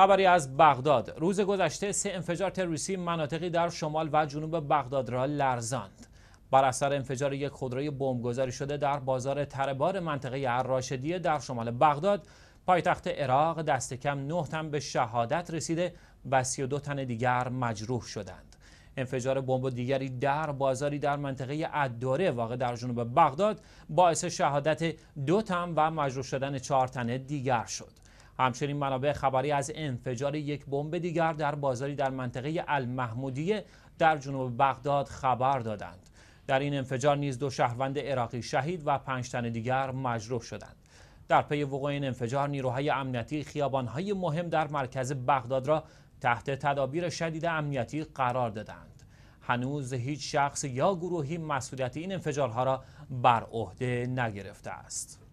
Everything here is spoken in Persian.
خبری از بغداد روز گذشته سه انفجار تروریستی مناطقی در شمال و جنوب بغداد را لرزاند بر اثر انفجار یک خودروی بمبگذاری شده در بازار تربار منطقه الراشدیه در شمال بغداد پایتخت عراق دست کم نه تن به شهادت رسیده و 32 تن دیگر مجروح شدند انفجار بمب دیگری در بازاری در منطقه اداره واقع در جنوب بغداد باعث شهادت دو تن و مجروح شدن چهار تن دیگر شد همچنین منابع خبری از انفجار یک بمب دیگر در بازاری در منطقه المحمودیه در جنوب بغداد خبر دادند در این انفجار نیز دو شهروند عراقی شهید و پنج تن دیگر مجروح شدند در پی وقوع این انفجار نیروهای امنیتی خیابانهای مهم در مرکز بغداد را تحت تدابیر شدید امنیتی قرار دادند هنوز هیچ شخص یا گروهی مسئولیت این انفجارها را بر عهده نگرفته است